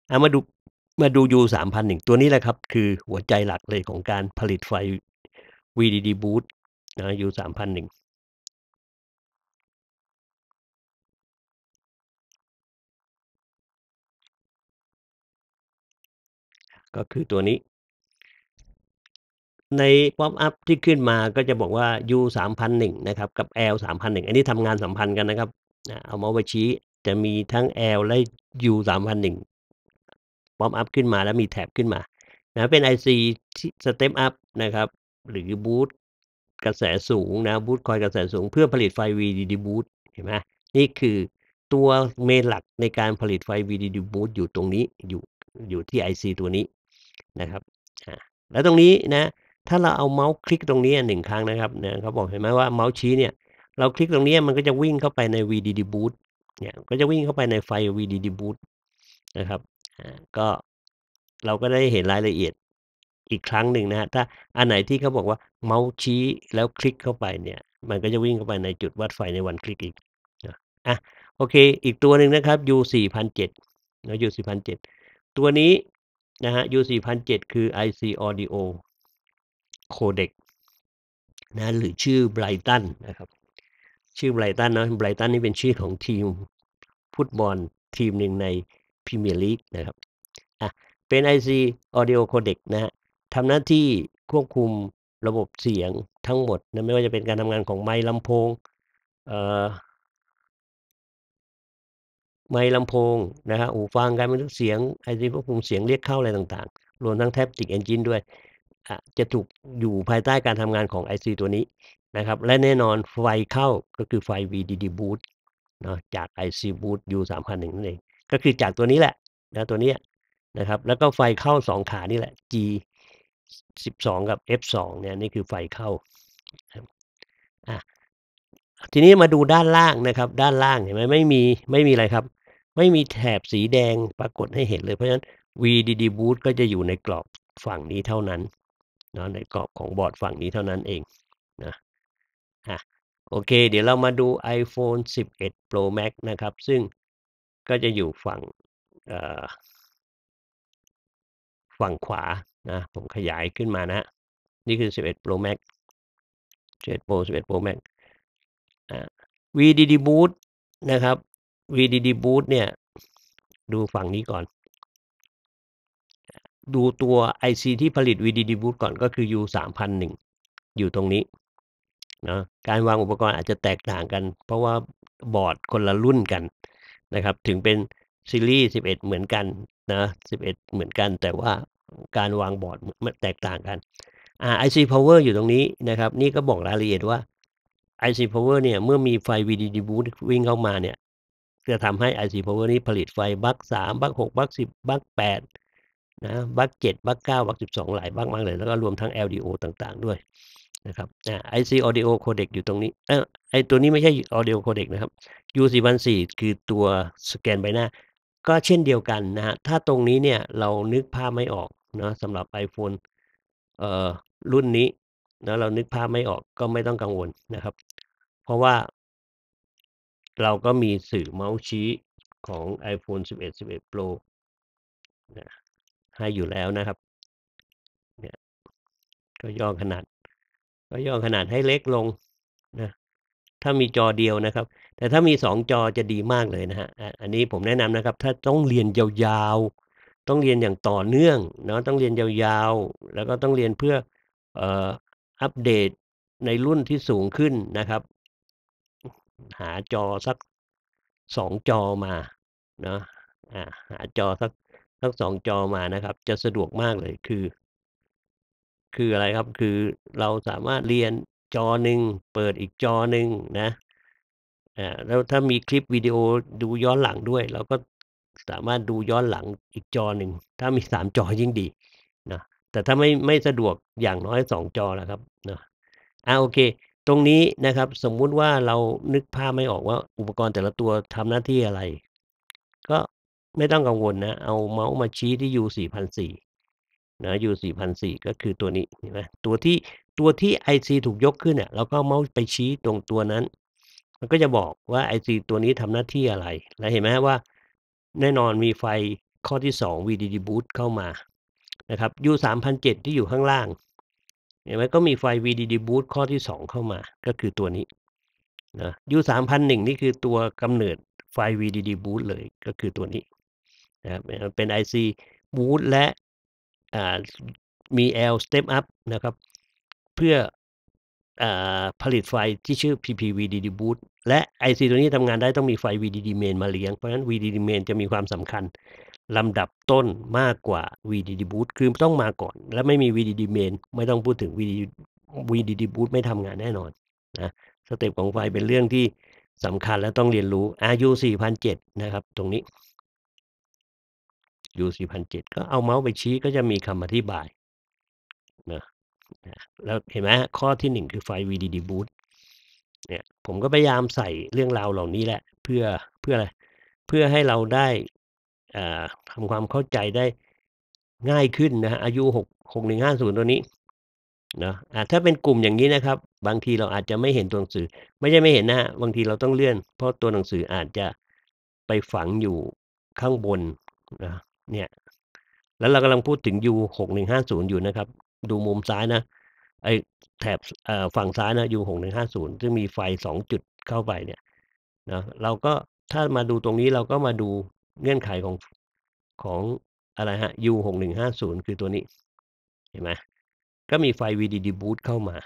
เอามาดูมาดู U สามพันหนึ่งตัวนี้แหละครับ คือหัวใจหลักเลยของการผลิตไฟ VDD boot นะ U สามพันหนึ่งก็คือตัวนี้ ในป๊อปอัพที่ขึ้นมาก็จะบอกว่า U 3 0 0นะครับ กับ L 3 0 0อันนี้ทำงานสัมพันธ์กันนะครับ เอามาไปชี้จะมีทั้ง L และ U 3 0 0ป๊อปอัพขึ้นมาแล้วมีแท็บขึ้นมา นะเป็น IC สเต็ปอัพนะครับ หรือบูตกระแสสูงนะบูตคอยกระแสสูงเพื่อผลิตไฟ VDD boot เห็นไหมนี่คือตัวเมนหลักในการผลิตไฟ VDD boot อยู่ตรงนี้อยู่อยู่ที่ IC ตัวนี้นะครับอ่าแล้วตรงนี้นะ ถ้าเราเอาเมาส์คลิกตรงนี้หนึ่งครั้งนะครับ เนี่ยเขาบอกเห็นไหมว่าเมาส์ชี้เนี่ย เราคลิกตรงนี้มันก็จะวิ่งเข้าไปใน VDD Boot เนี่ย ก็จะวิ่งเข้าไปในไฟล์ VDD Boot นะครับ อ่า ก็เราก็ได้เห็นรายละเอียดอีกครั้งหนึ่งนะฮะ ถ้าอันไหนที่เขาบอกว่าเมาส์ชี้แล้วคลิกเข้าไปเนี่ย มันก็จะวิ่งเข้าไปในจุดวัดไฟในวันคลิกอีกอ่ะ โอเค อีกตัวหนึ่งนะครับ U 4 0 0 7นะ U 4 0 0 7ตัวนี้นะฮะ U4007 คือ IC Audio Codec นะ หรือชื่อไบรตันนะครับ ชื่อไบรตันเนาะไบรตัน นี่เป็นชื่อของทีมฟุตบอลทีมหนึ่งในพรีเมียร์ลีกนะครับ อ่ะ เป็น IC Audio Codec นะฮะ ทำหน้าที่ควบคุมระบบเสียงทั้งหมดนะไม่ว่าจะเป็นการทำงานของไมค์ลำโพง เอ่อไมลำโพงนะฮะหูฟังการบันทึกเสียงไอซีควบคุมเสียงเรียกเข้าอะไรต่างๆ รวมทั้งแท็บติกเอนจินด้วยจะถูกอยู่ภายใต้การทำงานของไอซีตัวนี้นะครับ และแน่นอนไฟเข้าก็คือไฟ VDD boot เนาะจาก IC boot U301 นั่นเองก็คือจากตัวนี้แหละ นะตัวนี้นะครับ แล้วก็ไฟเข้า 2 ขานี่แหละ G 12กับ F2 เนี่ยนี่คือไฟเข้าอ่ะทีนี้มาดูด้านล่างนะครับ ด้านล่างเห็นไหมไม่มีไม่มีอะไรครับไม่มีแถบสีแดงปรากฏให้เห็นเลยเพราะฉะนั้น VDD boot ก็จะอยู่ในกรอบฝั่งนี้เท่านั้นนะในกรอบของบอร์ดฝั่งนี้เท่านั้นเองนะอ่ะโอเคเดี๋ยวเรามาดู iPhone 11 Pro Max นะครับ ซึ่งก็จะอยู่ฝั่งฝั่งขวานะ ผมขยายขึ้นมานะ นี่คือ 11 Pro Max 11 Pro 11 Pro Max VDD Boot นะครับ VDD Boot เนี่ยดูฝั่งนี้ก่อน ดูตัว IC ที่ผลิต VDD Boot ก่อนก็คือ U 3 0 0อยู่ตรงนี้เนาะการวางอุปกรณ์อาจจะแตกต่างกัน เพราะว่าบอร์ดคนละรุ่นกันนะครับ ถึงเป็นซีรีส์11เหมือนกัน นะ11 เหมือนกัน แต่ว่าการวางบอร์ดมันแตกต่างกันอ่า IC Power อยู่ตรงนี้นะครับ นี่ก็บอกรายละเอียดว่า IC Power เนี่ยเมื่อมีไฟ VDD b o o t วิ่งเข้ามาเนี่ยจะทำให้ IC Power นี้ผลิตไฟบักสามบักหกบักสิบบักแปดนะบักเจ็ดบักเก้าบักสิบสองหลายบักมากเลยแล้วก็รวมทั้ง LDO ต่างๆ ด้วยนะครับอ่า IC Audio Codec อยู่ตรงนี้เออไอตัวนี้ไม่ใช่ Audio Codec นะครับ u 4 1 4คือตัวสแกนใบหน้า ก็เช่นเดียวกันนะฮะถ้าตรงนี้เนี่ยเรานึกภาพไม่ออกนะสำหรับ iPhone เอ่อรุ่นนี้นะเรานึกภาพไม่ออกก็ไม่ต้องกังวลนะครับ เพราะว่าเราก็มีสื่อเมาส์ชี้ของ iPhone 11 11 Pro นะให้อยู่แล้วนะครับเนี่ยก็ย่อขนาด ก็ย่อขนาดให้เล็กลงนะ ถ้ามีจอเดียวนะครับ แต่ถ้ามีสองจอจะดีมากเลยนะฮะอันนี้ผมแนะนำนะครับ ถ้าต้องเรียนยาว ๆ ต้องเรียนอย่างต่อเนื่องเนาะต้องเรียนยาว ๆ แล้วก็ต้องเรียนเพื่ออัปเดตในรุ่นที่สูงขึ้นนะครับหาจอสักสองจอมาเนาะอ่า หาจอสักสักสองจอมานะครับ จะสะดวกมากเลยคือ คืออะไรครับ คือเราสามารถเรียนจอหนึ่งเปิดอีกจอหนึ่งนะอ่าแล้วถ้ามีคลิปวิดีโอดูย้อนหลังด้วยเราก็สามารถดูย้อนหลังอีกจอหนึ่งถ้ามีสามจอยิ่งดีนะแต่ถ้าไม่ไม่สะดวกอย่างน้อยสองจอแล้วครับเนาะอ่าโอเคตรงนี้นะครับสมมุติว่าเรานึกภาพไม่ออกว่าอุปกรณ์แต่ละตัวทำหน้าที่อะไร ก็ไม่ต้องกังวลนะเอาเมาส์มาชี้ที่ U 4 0 0นะ U 4 0 0ก็คือตัวนี้เห็นไหมตัวที่ตัวที่ IC ถูกยกขึ้นเนี่ยเราก็เมาส์ไปชี้ตรงตัวนั้น มันก็จะบอกว่า IC ตัวนี้ทำหน้าที่อะไร และเห็นไหมว่า แน่นอนมีไฟข้อที่ 2 VDD boot เข้ามา นะครับ U 3 0 0ที่อยู่ข้างล่างเห็นไหมก็มีไฟ VDD Boost ข้อที่ 2 เข้ามา ก็คือตัวนี้นะ U 3 0 0 1นี่คือตัวกำเนิดไฟ VDD Boost เลยก็คือตัวนี้ นะเป็น IC Boost และมี L Step Up นะครับ เพื่ออผลิตไฟที่ชื่อ PPVDD Boost และ IC ตัวนี้ทำงานได้ต้องมีไฟ VDD Main มาเลี้ยง เพราะฉะนั้น VDD Main จะมีความสำคัญลำดับต้นมากกว่า VDD Boot คือต้องมาก่อน และไม่มี VDD Main ไม่ต้องพูดถึง VDD VDD Boot ไม่ทำงานแน่นอน นะสเต็ปของไฟเป็นเรื่องที่สำคัญและต้องเรียนรู้ย u 4007นะครับ ตรงนี้ U 4007ก็เอาเมาส์ไปชี้ก็จะมีคำอธิบายนะแล้วเห็นไหมข้อที่หนึ่งคือไฟ VDD Boot เนี่ย ผมก็พยายามใส่เรื่องราวเหล่านี้แหละ เพื่อเพื่ออะไรเพื่อให้เราได้อาทำความเข้าใจได้ง่ายขึ้นนะฮะอายุหกหกหนึ่งห้าศูนย์ตัวนี้นะถ้าเป็นกลุ่มอย่างนี้นะครับ บางทีเราอาจจะไม่เห็นตัวหนังสือ ไม่ใช่ไม่เห็นนะบางทีเราต้องเลื่อน เพราะตัวหนังสืออาจจะไปฝังอยู่ข้างบนนะเนี่ย แล้วเรากำลังพูดถึง U หกหนึ่งห้าศูนย์อยู่นะครับ ดูมุมซ้ายนะไอแถบฝั่งซ้ายนะ U หกหนึ่งห้าศูนย์ซึ่งมีไฟสองจุดเข้าไปเนี่ยนะเราก็ถ้ามาดูตรงนี้เราก็มาดูเงื่อนไขของ ของอะไรฮะ U หกหนึ่งห้าศูนย์คือตัวนี้ เห็นไหมก็มีไฟ VDD boot เข้ามา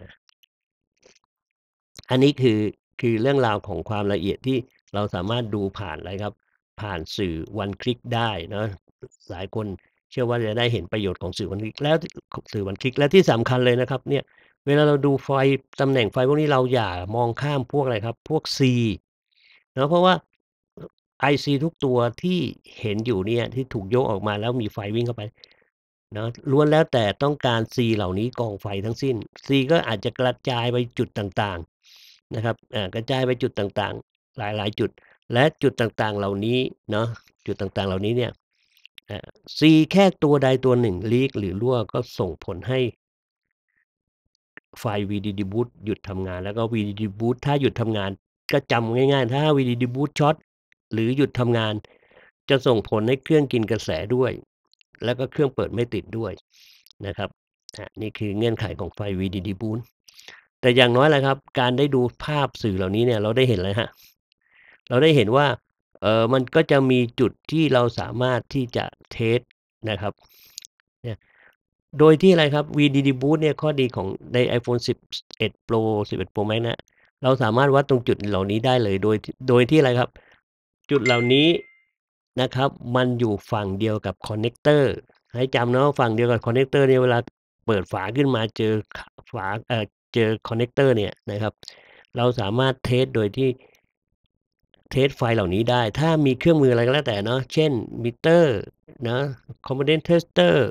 นะอันนี้คือคือเรื่องราวของความละเอียดที่เราสามารถดูผ่านอะไรครับ ผ่านสื่อวันคลิกได้นะหลายคนเชื่อว่าจะได้เห็นประโยชน์ของสื่อวันคลิก แล้วสื่อวันคลิกและที่สำคัญเลยนะครับ เนี่ยเวลาเราดูไฟตำแหน่งไฟพวกนี้เราอย่ามองข้ามพวกอะไรครับ พวก C เนะเพราะว่า IC ทุกตัวที่เห็นอยู่เนี่ย ที่ถูกยกออกมาแล้วมีไฟวิ่งเข้าไปนะล้วนแล้วแต่ต้องการ C เหล่านี้กองไฟทั้งสิ้น C ก็อาจจะกระจายไปจุดต่างๆนะครับกระจายไปจุดต่าง ๆ หลาย ๆ จุด และจุดต่างๆ เหล่านี้เนาะจุดต่างๆ เหล่านี้เนี่ยซีแค่ตัวใดตัวหนึ่งลีก หรือรั่วก็ส่งผลให้ไฟ VDD b บู t หยุดทำงาน แล้วก็ VDD b บู t ถ้าหยุดทำงาน ก็จำง่ายๆถ้า VDD b บู t ช็อตหรือหยุดทำงานจะส่งผลให้เครื่องกินกระแสด้วย แล้วก็เครื่องเปิดไม่ติดด้วยนะครับนี่คือเงื่อนไขของไฟ VDD บู o แต่อย่างน้อยแหละครับ การได้ดูภาพสื่อเหล่านี้เนี่ยเราได้เห็นเลยฮะเราได้เห็นว่าเออมันก็จะมีจุดที่เราสามารถที่จะเทสนะครับเนี่ยโดยที่อะไรครับ VDD บู o เนี่ยข้อดีของใน iPhone 11 Pro 11 Pro Max นะเราสามารถวัดตรงจุดเหล่านี้ได้เลย โดยโดยที่อะไรครับจุดเหล่านี้นะครับ มันอยู่ฝั่งเดียวกับคอนเนคเตอร์ให้จำเนาะฝั่งเดียวกับคอนเนคเตอร์เนี่ยเวลาเปิดฝาขึ้นมาเจอฝาเอ่อเจอคอนเนคเตอร์เนี่ยนะครับ เราสามารถเทสโดยที่เทสไฟเหล่านี้ได้ ถ้ามีเครื่องมืออะไรก็แล้วแต่เนาะเช่นมิเตอร์ นะคอมโพเนนต์เทสเตอร์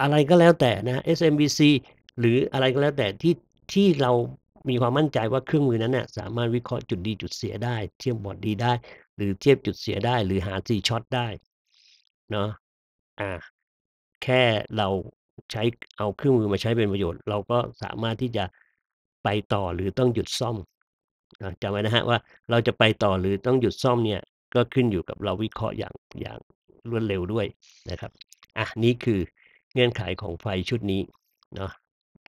อะไรก็แล้วแต่นะ SMBC หรืออะไรก็แล้วแต่ที่ที่เรามีความมั่นใจว่าเครื่องมือนั้นเนี่ยสามารถวิเคราะห์จุดดีจุดเสียได้ เทียบบอดดีได้ หรือเทียบจุดเสียได้ หรือหาซีช็อตได้ เนาะ อ่า แค่เราใช้เอาเครื่องมือมาใช้เป็นประโยชน์ เราก็สามารถที่จะไปต่อหรือต้องหยุดซ่อมจำไว้นะฮะว่าเราจะไปต่อหรือต้องหยุดซ่อมเนี่ย ก็ขึ้นอยู่กับเราวิเคราะห์อย่างอย่างรวดเร็วด้วยนะครับอ่ะนี่คือเงื่อนไขของไฟชุดนี้เนาะ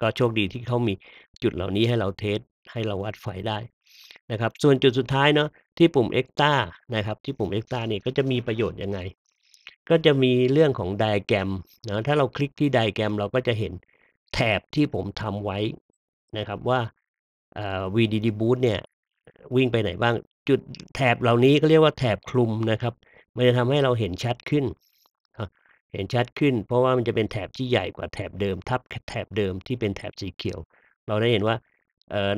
ก็โชคดีที่เขามีจุดเหล่านี้ให้เราเทส ให้เราวัดไฟได้นะครับ ส่วนจุดสุดท้ายเนาะที่ปุ่มเอ็กตานะครับที่ปุ่มเอ็กตเนี่ยก็จะมีประโยชน์ยังไง ก็จะมีเรื่องของไดแกรมนะถ้าเราคลิกที่ไดแกรม เราก็จะเห็นแถบที่ผมทำไว้นะครับว่า VDD Boost เนี่ยวิ่งไปไหนบ้าง จุดแถบเหล่านี้ก็เรียกว่าแถบคลุมนะครับมันจะทำให้เราเห็นชัดขึ้นเห็นชัดขึ้นเพราะว่ามันจะเป็นแถบที่ใหญ่กว่าแถบเดิมทับแถบเดิมที่เป็นแถบสีเขียว เราได้เห็นว่า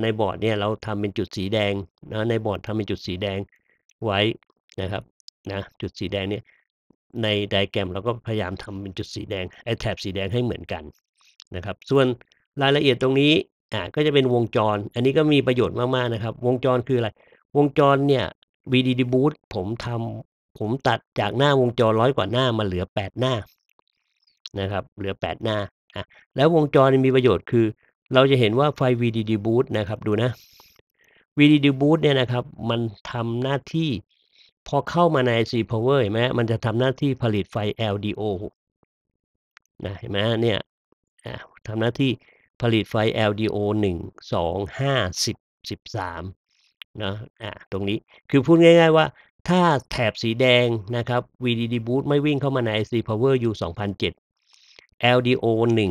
ในบอร์ดเนี่ยเราทำเป็นจุดสีแดงนะในบอร์ดทำเป็นจุดสีแดงไว้นะครับ นะจุดสีแดงเนี่ยในไดแกรมเราก็พยายามทำเป็นจุดสีแดงไอ้แถบสีแดงให้เหมือนกันนะครับ ส่วนรายละเอียดตรงนี้อ่าก็จะเป็นวงจร อันนี้ก็มีประโยชน์มากๆนะครับ วงจรคืออะไรวงจรเนี่ย VDD b o o t ผมทผมตัดจากหน้าวงจรร้อยกว่าหน้ามาเหลือแปดหน้านะครับ เหลือแปดหน้าอ่ะ แล้ววงจรมีประโยชน์คือ เราจะเห็นว่าไฟ VDD boot นะครับดูนะ VDD boot เนี่ยนะครับ มันทำหน้าที่ พอเข้ามาใน IC power เห็นไหมมันจะทำหน้าที่ผลิตไฟ LDO นะเห็นไหมเนี่ยทำหน้าที่ผลิตไฟ LDO 1 2 5 10 13นะอ่ะตรงนี้คือพูดง่ายๆว่าถ้าแถบสีแดงนะครับ VDD Boost ไม่วิ่งเข้ามาใน IC Power U 2007 LDO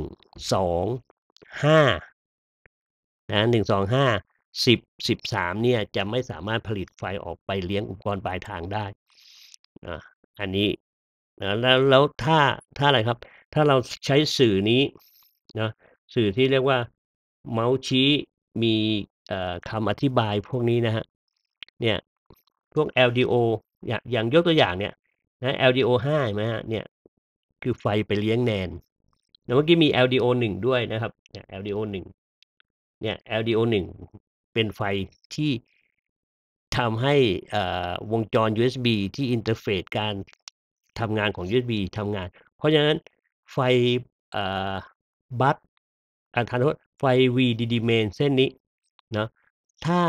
1 2 5นะ1 2 5 10 13 เนี่ย จะไม่สามารถผลิตไฟออกไปเลี้ยงอุปกรณ์ปลายทางได้นะอันนี้นะแล้วแล้วถ้า ถ้า อะไร ครับ ถ้าเราใช้สื่อนี้นะ สื่อที่เรียกว่า เมาส์ชี้มีคำอธิบายพวกนี้นะฮะ เนี่ยพวก LDO อย่างอย่างยกตัวอย่างเนี่ยนะ LDO 5ไหมฮะเนี่ย คือไฟไปเลี้ยงแนน แล้วเมื่อกี้มี LDO 1 ด้วยนะครับเนี่ย LDO 1 เนี่ย LDO 1 เป็นไฟที่ทำให้วงจร USB ที่อินเทอร์เฟซการทำงานของ USB ทำงาน เพราะฉะนั้นไฟบัสอาทานโทษไฟ VDD main เส้นนี้เนาะถ้า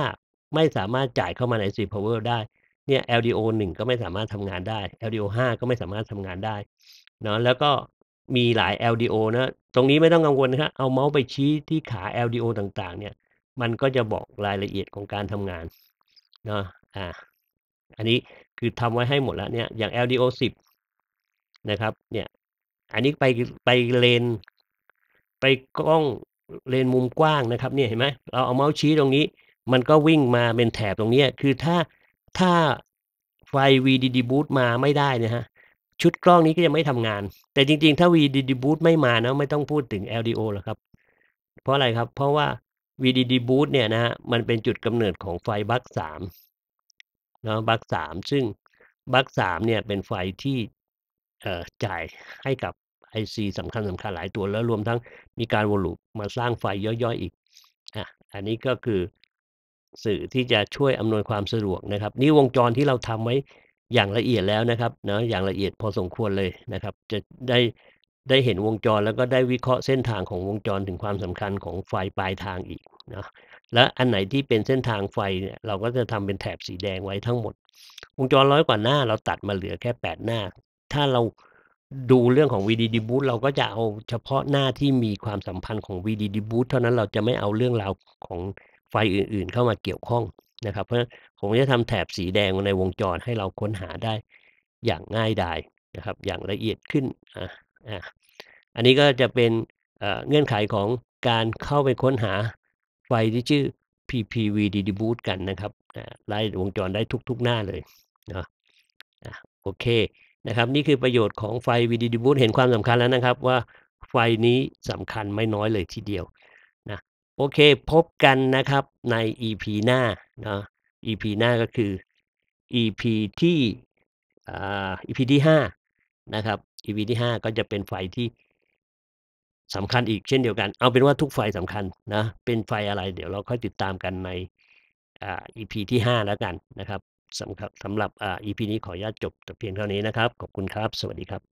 ไม่สามารถจ่ายเข้ามาใน C power ได้เนี่ย LDO หนึ่งก็ไม่สามารถทำงานได้ LDO ห้าก็ไม่สามารถทำงานได้เนาะแล้วก็มีหลาย LDO นะตรงนี้ไม่ต้องกังวลนะครับเอาเมาส์ไปชี้ที่ขา LDO ต่างๆ เนี่ย มันก็จะบอกรายละเอียดของการทำงานเนาะอ่า อันนี้คือทำไว้ให้หมดแล้วเนี่ยอย่าง LDO สิบนะครับ เนี่ย อันนี้ไปไปเลนไปกล้องเลนมุมกว้างนะครับ เนี่ยเห็นไหมเราเอาเมาส์ชี้ตรงนี้ มันก็วิ่งมาเป็นแถบตรงนี้คือถ้าถ้าไฟ VDD Boost มาไม่ได้นะฮะชุดกล้องนี้ก็จะไม่ทำงาน แต่จริงๆ ถ้า VDD Boost ไม่มานะไม่ต้องพูดถึง LDO แล้วครับ เพราะอะไรครับ เพราะว่า VDD Boost เนี่ยนะฮะมันเป็นจุดกำเนิดของไฟบัคสามเนาะบัคสามซึ่งบัคสามเนี่ยเป็นไฟที่จ่ายให้กับ IC สำคัญสำคัญหลายตัวแล้วรวมทั้งมีการวนลูปมาสร้างไฟย่อยๆ อีกอ่ะอันนี้ก็คือสื่อที่จะช่วยอำนวยความสะดวกนะครับ นี่วงจรที่เราทำไว้อย่างละเอียดแล้วนะครับนะอย่างละเอียดพอสมควรเลยนะครับ จะได้ได้เห็นวงจรแล้วก็ได้วิเคราะห์เส้นทางของวงจรถึงความสำคัญของไฟปลายทางอีกนะและอันไหนที่เป็นเส้นทางไฟเนี่ยเราก็จะทำเป็นแถบสีแดงไว้ทั้งหมด วงจรร้อยกว่าหน้าเราตัดมาเหลือแค่ 8 หน้า ถ้าเราดูเรื่องของ VDD Boot เราก็จะเอาเฉพาะหน้าที่มีความสัมพันธ์ของ VDD Boot เท่านั้นเราจะไม่เอาเรื่องราวของไฟอื่นๆ เข้ามาเกี่ยวข้องนะครับ เพราะฉะนั้นผมจะทำแถบสีแดงในวงจรให้เราค้นหาได้อย่างง่ายดายนะครับ อย่างละเอียดขึ้นอ่ะอ่ะอันนี้ก็จะเป็นเงื่อนไขของการเข้าไปค้นหาไฟที่ชื่อ PPV d d s r b u t กันนะครับ ไล่วงจรได้ทุกๆหน้าเลยนะโอเคนะครับ นี่คือประโยชน์ของไฟ VDD b o o t เห็นความสำคัญแล้วนะครับ ว่าไฟนี้สำคัญไม่น้อยเลยทีเดียวโอเค พบกันนะครับใน EP หน้าเนาะ EP หน้าก็คือ EP ที่อ่า EP ที่ห้านะครับ EP ที่ห้าก็จะเป็นไฟที่สำคัญอีกเช่นเดียวกันเอาเป็นว่าทุกไฟสำคัญนะ เป็นไฟอะไรเดี๋ยวเราค่อยติดตามกันในอ่า EP ที่ห้าแล้วกันนะครับสำหรับสำหรับอ EP นี้ขออนุญาตจบแต่เพียงเท่านี้นะครับขอบคุณครับ สวัสดีครับ